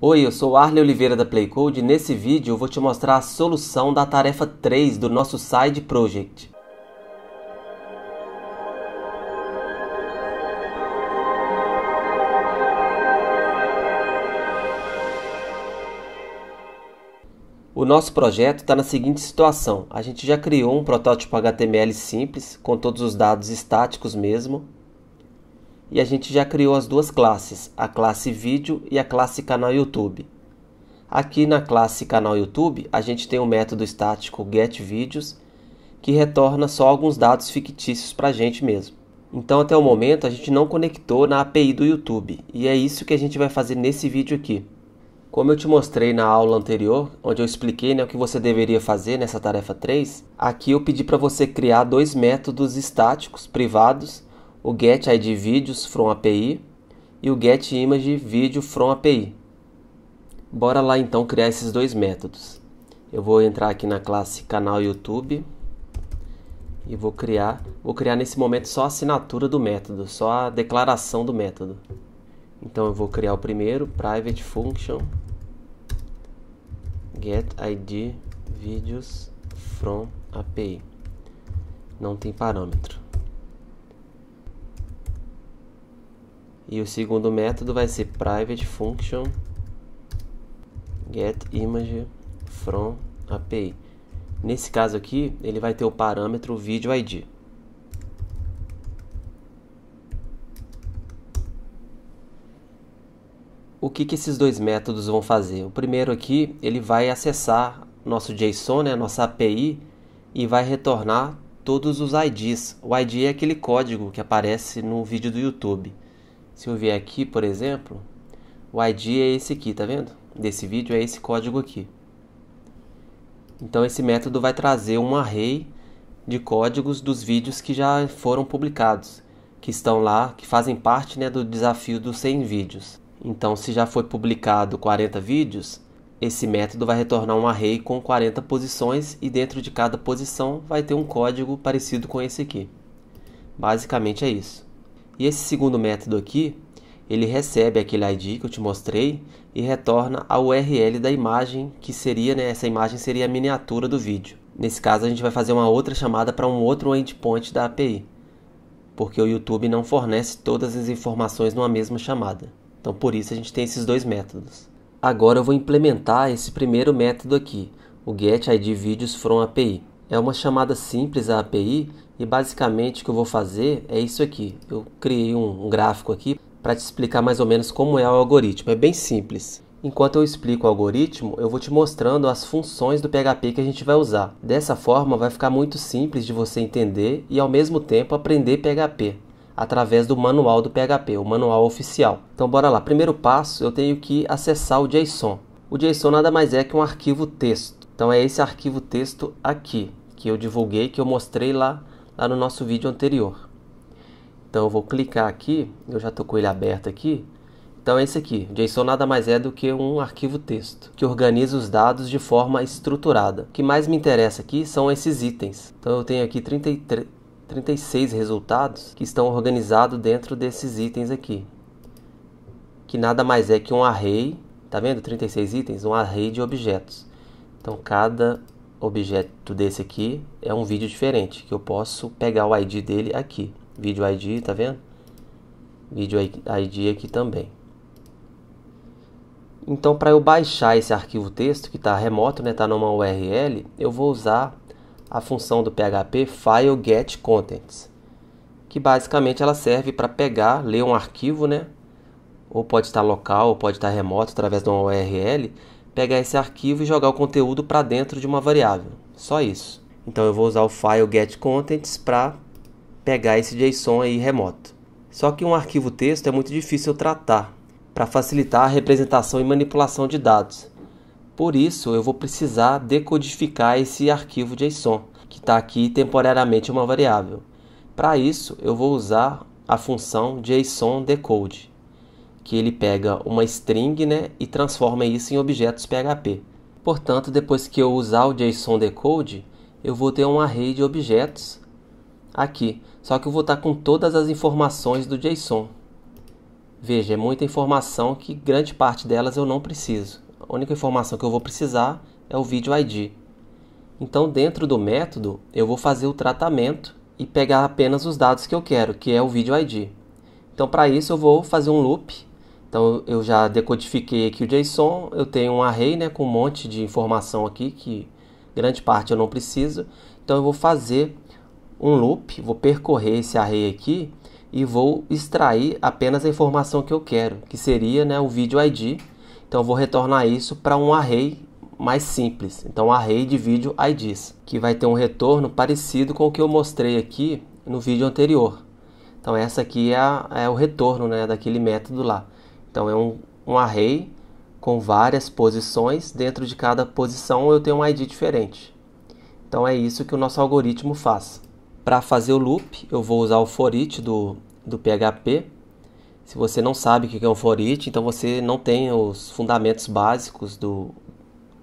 Oi, eu sou Arley Oliveira da Playcode e nesse vídeo eu vou te mostrar a solução da tarefa 3 do nosso Side Project. O nosso projeto está na seguinte situação, a gente já criou um protótipo HTML simples, com todos os dados estáticos mesmo, e a gente já criou as duas classes, a classe vídeo e a classe canal YouTube. Aqui na classe canal YouTube, a gente tem o um método estático getVideos que retorna só alguns dados fictícios para a gente mesmo. Então até o momento a gente não conectou na API do YouTube e é isso que a gente vai fazer nesse vídeo aqui. Como eu te mostrei na aula anterior, onde eu expliquei né, o que você deveria fazer nessa tarefa 3, aqui eu pedi para você criar dois métodos estáticos privados o get id videos from API e o get image video from API. Bora lá então criar esses dois métodos. Eu vou entrar aqui na classe canal YouTube e vou criar, vou criar nesse momento só a assinatura do método, só a declaração do método. Então eu vou criar o primeiro, private function get id videos from API. Não tem parâmetro. E o segundo método vai ser private function get image from API. Nesse caso aqui, ele vai ter o parâmetro video ID. O que, que esses dois métodos vão fazer? O primeiro aqui, ele vai acessar nosso JSON, né, nossa API, e vai retornar todos os IDs. O ID é aquele código que aparece no vídeo do YouTube. Se eu vier aqui, por exemplo, o ID é esse aqui, tá vendo? Desse vídeo é esse código aqui. Então esse método vai trazer um array de códigos dos vídeos que já foram publicados, que estão lá, que fazem parte né, do desafio dos 100 vídeos. Então se já foi publicado 40 vídeos, esse método vai retornar um array com 40 posições e dentro de cada posição vai ter um código parecido com esse aqui. Basicamente é isso. E esse segundo método aqui, ele recebe aquele ID que eu te mostrei e retorna a URL da imagem, que seria, né, essa imagem seria a miniatura do vídeo. Nesse caso, a gente vai fazer uma outra chamada para um outro endpoint da API, porque o YouTube não fornece todas as informações numa mesma chamada. Então, por isso a gente tem esses dois métodos. Agora eu vou implementar esse primeiro método aqui, o get ID videos from API. É uma chamada simples à API e basicamente o que eu vou fazer é isso aqui. Eu criei um, um gráfico aqui para te explicar mais ou menos como é o algoritmo. É bem simples. Enquanto eu explico o algoritmo, eu vou te mostrando as funções do PHP que a gente vai usar. Dessa forma, vai ficar muito simples de você entender e ao mesmo tempo aprender PHP através do manual do PHP, o manual oficial. Então bora lá. Primeiro passo, eu tenho que acessar o JSON. O JSON nada mais é que um arquivo texto. Então é esse arquivo texto aqui que eu divulguei, que eu mostrei lá, lá no nosso vídeo anterior. Então eu vou clicar aqui, eu já estou com ele aberto aqui. Então é esse aqui, JSON nada mais é do que um arquivo texto, que organiza os dados de forma estruturada. O que mais me interessa aqui são esses itens. Então eu tenho aqui 33, 36 resultados que estão organizados dentro desses itens aqui. Que nada mais é que um array, tá vendo? 36 itens, um array de objetos. Então cada objeto desse aqui é um vídeo diferente, que eu posso pegar o ID dele aqui. Vídeo ID, tá vendo? Vídeo ID aqui também. Então, para eu baixar esse arquivo texto, que está remoto, está né, tá numa URL, eu vou usar a função do PHP file get contents, que basicamente ela serve para pegar, ler um arquivo, né? Ou pode estar local, ou pode estar remoto através de uma URL pegar esse arquivo e jogar o conteúdo para dentro de uma variável. Só isso. Então eu vou usar o file getContents para pegar esse JSON aí remoto. Só que um arquivo texto é muito difícil tratar para facilitar a representação e manipulação de dados. Por isso, eu vou precisar decodificar esse arquivo JSON, que está aqui temporariamente uma variável. Para isso, eu vou usar a função JSON decode que ele pega uma string né, e transforma isso em objetos PHP. Portanto, depois que eu usar o JSON decode, eu vou ter um array de objetos aqui. Só que eu vou estar com todas as informações do JSON. Veja, é muita informação que grande parte delas eu não preciso. A única informação que eu vou precisar é o vídeo ID. Então, dentro do método, eu vou fazer o tratamento e pegar apenas os dados que eu quero, que é o vídeo ID. Então, para isso, eu vou fazer um loop então eu já decodifiquei aqui o JSON, eu tenho um array né, com um monte de informação aqui que grande parte eu não preciso. Então eu vou fazer um loop, vou percorrer esse array aqui e vou extrair apenas a informação que eu quero, que seria né, o vídeo ID. Então eu vou retornar isso para um array mais simples, então um array de vídeo IDs, que vai ter um retorno parecido com o que eu mostrei aqui no vídeo anterior. Então essa aqui é, a, é o retorno né, daquele método lá. Então é um, um array com várias posições, dentro de cada posição eu tenho um ID diferente. Então é isso que o nosso algoritmo faz. Para fazer o loop, eu vou usar o for do, do PHP. Se você não sabe o que é um for então você não tem os fundamentos básicos do,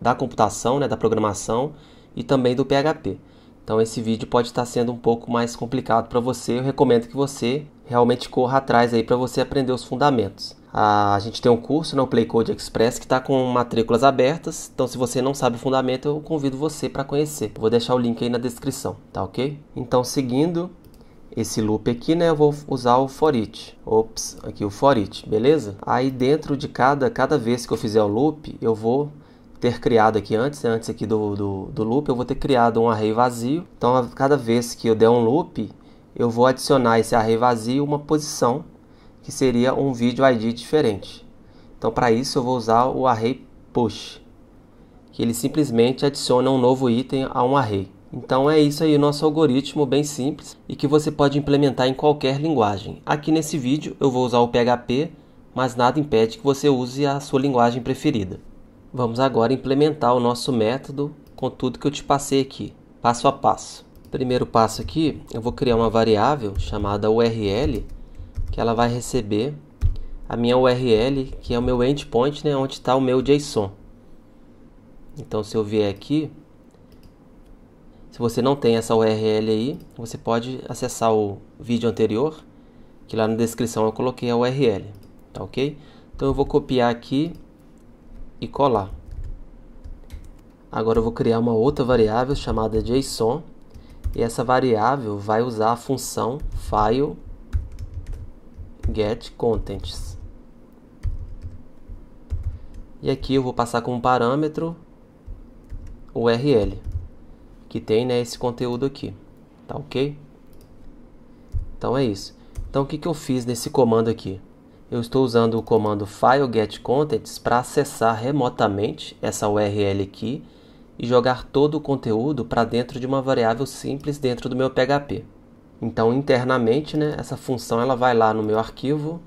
da computação, né, da programação e também do PHP. Então esse vídeo pode estar sendo um pouco mais complicado para você. Eu recomendo que você realmente corra atrás aí para você aprender os fundamentos. A gente tem um curso no Play Code Express que está com matrículas abertas, então se você não sabe o fundamento, eu convido você para conhecer. vou deixar o link aí na descrição, tá ok? Então, seguindo esse loop aqui, né, eu vou usar o for each. Ops, aqui o for each, beleza? Aí dentro de cada, cada vez que eu fizer o loop, eu vou ter criado aqui antes, né, antes aqui do, do, do loop, eu vou ter criado um array vazio. Então, a cada vez que eu der um loop, eu vou adicionar esse array vazio uma posição que seria um vídeo ID diferente. Então, para isso, eu vou usar o array push, que ele simplesmente adiciona um novo item a um array. Então é isso aí o nosso algoritmo bem simples e que você pode implementar em qualquer linguagem. Aqui nesse vídeo eu vou usar o PHP, mas nada impede que você use a sua linguagem preferida. Vamos agora implementar o nosso método com tudo que eu te passei aqui, passo a passo. Primeiro passo aqui, eu vou criar uma variável chamada URL que ela vai receber a minha URL, que é o meu endpoint, né, onde está o meu JSON. Então, se eu vier aqui, se você não tem essa URL aí, você pode acessar o vídeo anterior, que lá na descrição eu coloquei a URL, tá ok? Então eu vou copiar aqui e colar. Agora eu vou criar uma outra variável chamada JSON, e essa variável vai usar a função file get contents. E aqui eu vou passar como parâmetro o URL, que tem né, esse conteúdo aqui, tá ok? Então é isso. Então o que, que eu fiz nesse comando aqui? Eu estou usando o comando file get contents para acessar remotamente essa URL aqui e jogar todo o conteúdo para dentro de uma variável simples dentro do meu PHP. Então, internamente, né, essa função ela vai lá no meu arquivo,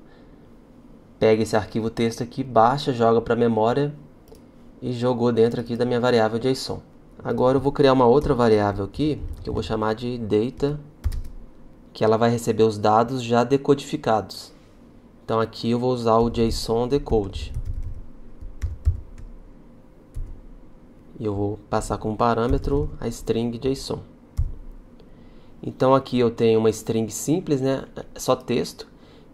pega esse arquivo texto aqui, baixa, joga para a memória e jogou dentro aqui da minha variável JSON. Agora eu vou criar uma outra variável aqui, que eu vou chamar de data, que ela vai receber os dados já decodificados. Então aqui eu vou usar o JSON decode. E eu vou passar como parâmetro a string JSON. Então aqui eu tenho uma string simples, né? só texto,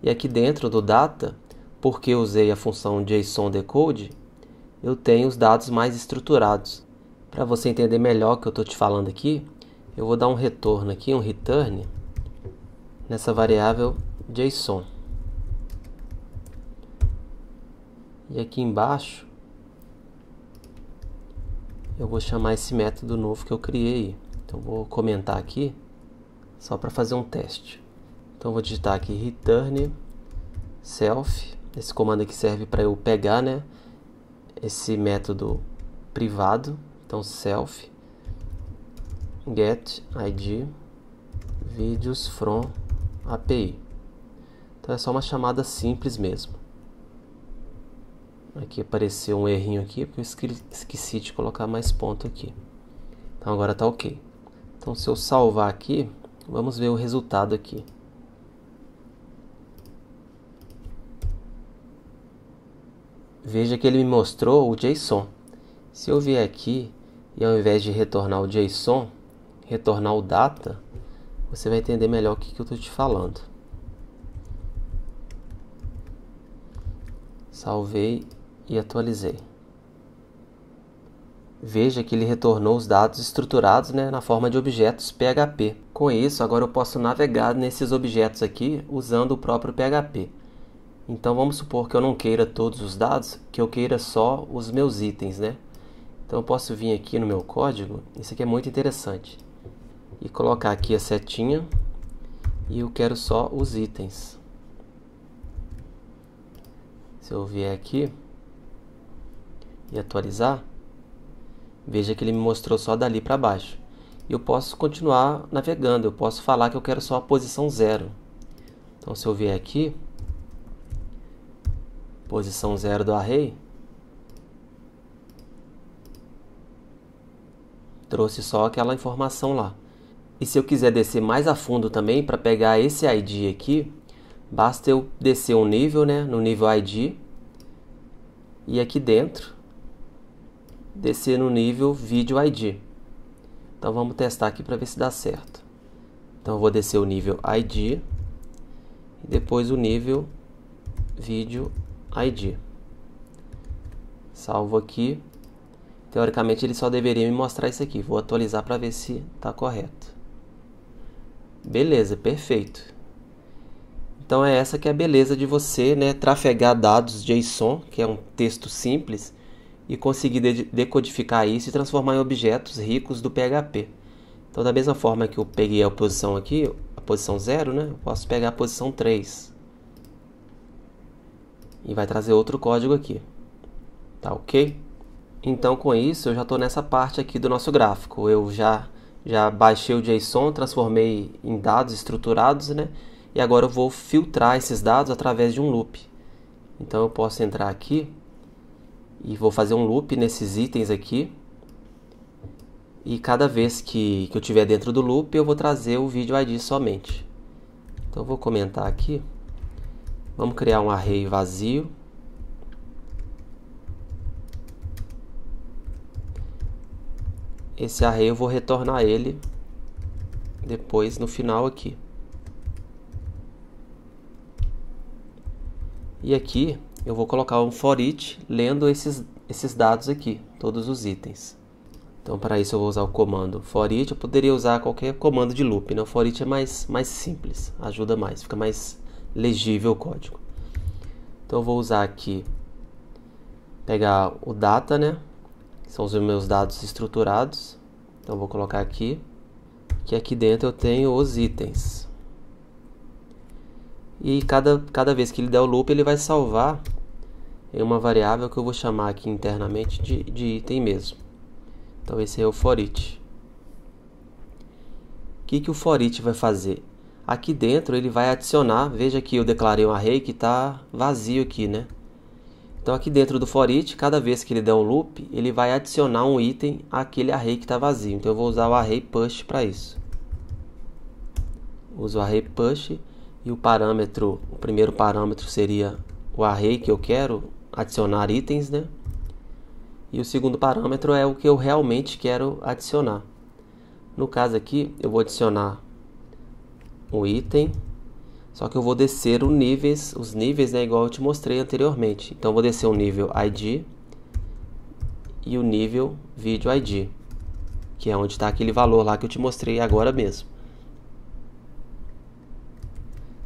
e aqui dentro do data, porque eu usei a função JSON decode, eu tenho os dados mais estruturados. Para você entender melhor o que eu estou te falando aqui, eu vou dar um retorno aqui, um return, nessa variável JSON. E aqui embaixo, eu vou chamar esse método novo que eu criei. Então, vou comentar aqui só para fazer um teste. Então vou digitar aqui return self. Esse comando aqui serve para eu pegar, né, esse método privado. Então self get id videos from API. Então é só uma chamada simples mesmo. Aqui apareceu um errinho aqui porque eu esqueci de colocar mais ponto aqui. Então agora está ok. Então se eu salvar aqui, Vamos ver o resultado aqui. Veja que ele me mostrou o JSON. Se eu vier aqui e ao invés de retornar o JSON, retornar o data, você vai entender melhor o que, que eu estou te falando. Salvei e atualizei. Veja que ele retornou os dados estruturados né, na forma de objetos PHP. Com isso, agora eu posso navegar nesses objetos aqui usando o próprio PHP. Então vamos supor que eu não queira todos os dados, que eu queira só os meus itens, né? Então eu posso vir aqui no meu código, isso aqui é muito interessante, e colocar aqui a setinha e eu quero só os itens. Se eu vier aqui e atualizar, veja que ele me mostrou só dali para baixo e eu posso continuar navegando, eu posso falar que eu quero só a posição zero. Então se eu vier aqui, posição zero do array, trouxe só aquela informação lá. E se eu quiser descer mais a fundo também para pegar esse ID aqui, basta eu descer um nível, né, no nível ID, e aqui dentro descer no nível vídeo ID. Então vamos testar aqui para ver se dá certo. Então eu vou descer o nível ID e depois o nível vídeo ID. Salvo aqui. Teoricamente ele só deveria me mostrar isso aqui. Vou atualizar para ver se está correto. Beleza, perfeito. Então é essa que é a beleza de você né, trafegar dados JSON, que é um texto simples, e conseguir de decodificar isso e transformar em objetos ricos do PHP. Então, da mesma forma que eu peguei a posição aqui, a posição 0, né? Eu posso pegar a posição 3. E vai trazer outro código aqui. Tá ok? Então, com isso, eu já estou nessa parte aqui do nosso gráfico. Eu já, já baixei o JSON, transformei em dados estruturados, né? E agora eu vou filtrar esses dados através de um loop. Então, eu posso entrar aqui e vou fazer um loop nesses itens aqui. E cada vez que, que eu tiver dentro do loop, eu vou trazer o vídeo ID somente. Então vou comentar aqui. Vamos criar um array vazio. Esse array eu vou retornar ele depois no final aqui. E aqui eu vou colocar um for each lendo esses, esses dados aqui, todos os itens. Então, para isso eu vou usar o comando for each. Eu poderia usar qualquer comando de loop, né? O for each é mais, mais simples, ajuda mais, fica mais legível o código. Então, eu vou usar aqui, pegar o data, né? são os meus dados estruturados. Então, eu vou colocar aqui, que aqui dentro eu tenho os itens. E cada, cada vez que ele der o loop, ele vai salvar em uma variável que eu vou chamar aqui internamente de, de item mesmo. Então esse é o forIt. O que, que o forIt vai fazer? Aqui dentro ele vai adicionar, veja que eu declarei um array que está vazio aqui, né? Então aqui dentro do forIt, cada vez que ele der um loop, ele vai adicionar um item àquele array que está vazio. Então eu vou usar o array push para isso. Uso o array push e o parâmetro, o primeiro parâmetro seria o array que eu quero adicionar itens, né? E o segundo parâmetro é o que eu realmente quero adicionar. No caso aqui, eu vou adicionar um item, só que eu vou descer os níveis, os níveis, né, igual eu te mostrei anteriormente. Então vou descer o nível ID e o nível vídeo ID, que é onde está aquele valor lá que eu te mostrei agora mesmo.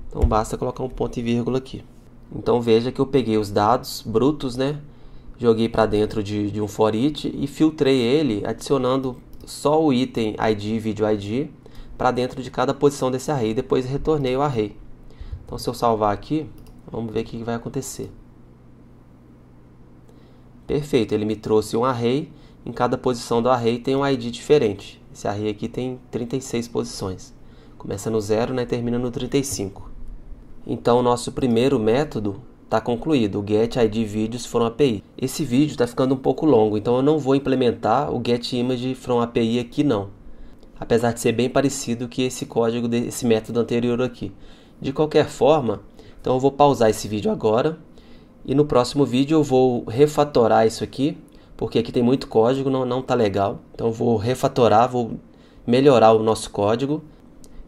Então basta colocar um ponto e vírgula aqui. Então veja que eu peguei os dados brutos, né? Joguei para dentro de, de um for each e filtrei ele adicionando só o item ID e vídeo ID para dentro de cada posição desse array. Depois retornei o array. Então se eu salvar aqui, vamos ver o que vai acontecer. Perfeito, ele me trouxe um array. Em cada posição do array tem um ID diferente. Esse array aqui tem 36 posições. Começa no 0 e né, termina no 35. Então, nosso primeiro método está concluído. O get ID videos from API. Esse vídeo está ficando um pouco longo, então eu não vou implementar o get image from API aqui não. Apesar de ser bem parecido que esse código desse método anterior aqui. De qualquer forma, então eu vou pausar esse vídeo agora e no próximo vídeo eu vou refatorar isso aqui, porque aqui tem muito código, não não tá legal. Então eu vou refatorar, vou melhorar o nosso código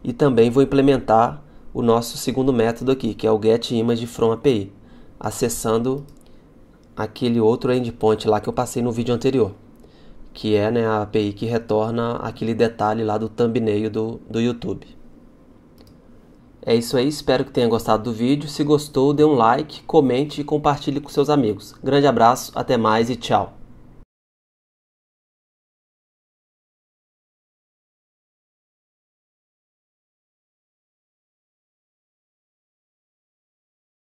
e também vou implementar o nosso segundo método aqui, que é o get image from API, acessando aquele outro endpoint lá que eu passei no vídeo anterior, que é né, a API que retorna aquele detalhe lá do thumbnail do, do YouTube. É isso aí, espero que tenha gostado do vídeo. Se gostou, dê um like, comente e compartilhe com seus amigos. Grande abraço, até mais e tchau!